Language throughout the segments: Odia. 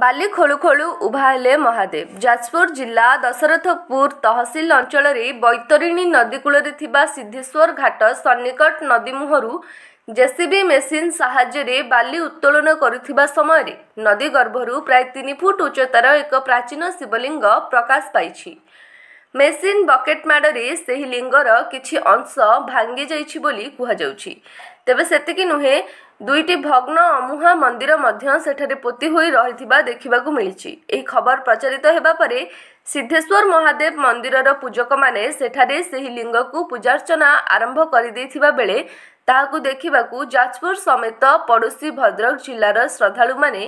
ବାଲି ଖୋଳୁ ଖୋଳୁ ଉଭା ହେଲେ ମହାଦେବ ଯାଜପୁର ଜିଲ୍ଲା ଦଶରଥପୁର ତହସିଲ ଅଞ୍ଚଳରେ ବୈତରିଣୀ ନଦୀ କୂଳରେ ଥିବା ସିଦ୍ଧେଶ୍ୱର ଘାଟ ସନ୍ନିକଟ ନଦୀ ମୁହଁରୁ ଜେସିବି ମେସିନ୍ ସାହାଯ୍ୟରେ ବାଲି ଉତ୍ତୋଳନ କରୁଥିବା ସମୟରେ ନଦୀ ଗର୍ଭରୁ ପ୍ରାୟ ତିନି ଫୁଟ ଉଚ୍ଚତାର ଏକ ପ୍ରାଚୀନ ଶିବଲିଙ୍ଗ ପ୍ରକାଶ ପାଇଛି ମେସିନ୍ ବକେଟ୍ ମାଡ଼ରେ ସେହି ଲିଙ୍ଗର କିଛି ଅଂଶ ଭାଙ୍ଗି ଯାଇଛି ବୋଲି କୁହାଯାଉଛି ତେବେ ସେତିକି ନୁହେଁ ଦୁଇଟି ଭଗ୍ନ ଅମୁହା ମନ୍ଦିର ମଧ୍ୟ ସେଠାରେ ପୋତି ହୋଇ ରହିଥିବା ଦେଖିବାକୁ ମିଳିଛି ଏହି ଖବର ପ୍ରଚାରିତ ହେବା ପରେ ସିଦ୍ଧେଶ୍ୱର ମହାଦେବ ମନ୍ଦିରର ପୂଜକମାନେ ସେଠାରେ ସେହି ଲିଙ୍ଗକୁ ପୂଜାର୍ଚ୍ଚନା ଆରମ୍ଭ କରିଦେଇଥିବା ବେଳେ ତାହାକୁ ଦେଖିବାକୁ ଯାଜପୁର ସମେତ ପଡ଼ୋଶୀ ଭଦ୍ରକ ଜିଲ୍ଲାର ଶ୍ରଦ୍ଧାଳୁମାନେ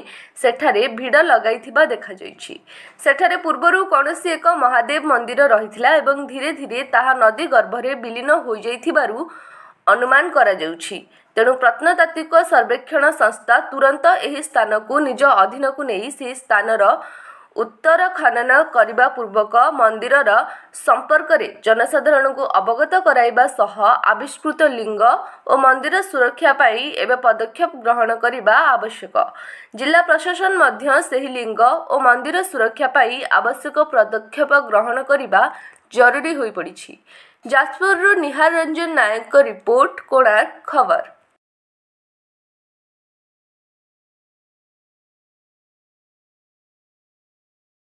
ସେଠାରେ ଭିଡ଼ ଲଗାଇଥିବା ଦେଖାଯାଇଛି ସେଠାରେ ପୂର୍ବରୁ କୌଣସି ଏକ ମହାଦେବ ମନ୍ଦିର ରହିଥିଲା ଏବଂ ଧୀରେ ଧୀରେ ତାହା ନଦୀ ଗର୍ଭରେ ବିଲୀନ ହୋଇଯାଇଥିବାରୁ ଅନୁମାନ କରାଯାଉଛି ତେଣୁ ପ୍ରତ୍ନତାତ୍ତ୍ୱିକ ସର୍ବେକ୍ଷଣ ସଂସ୍ଥା ତୁରନ୍ତ ଏହି ସ୍ଥାନକୁ ନିଜ ଅଧୀନକୁ ନେଇ ସେହି ସ୍ଥାନର ଉତ୍ତର ଖନନ କରିବା ପୂର୍ବକ ମନ୍ଦିରର ସମ୍ପର୍କରେ ଜନସାଧାରଣଙ୍କୁ ଅବଗତ କରାଇବା ସହ ଆବିଷ୍କୃତ ଲିଙ୍ଗ ଓ ମନ୍ଦିର ସୁରକ୍ଷା ପାଇଁ ଏବେ ପଦକ୍ଷେପ ଗ୍ରହଣ କରିବା ଆବଶ୍ୟକ ଜିଲ୍ଲା ପ୍ରଶାସନ ମଧ୍ୟ ସେହି ଲିଙ୍ଗ ଓ ମନ୍ଦିର ସୁରକ୍ଷା ପାଇଁ ଆବଶ୍ୟକ ପଦକ୍ଷେପ ଗ୍ରହଣ କରିବା ଜରୁରୀ ହୋଇପଡ଼ିଛି ଯାଜପୁରରୁ ନିହାର ରଞ୍ଜନ ନାୟକଙ୍କ ରିପୋର୍ଟ କୋଣାର୍କ ଖବର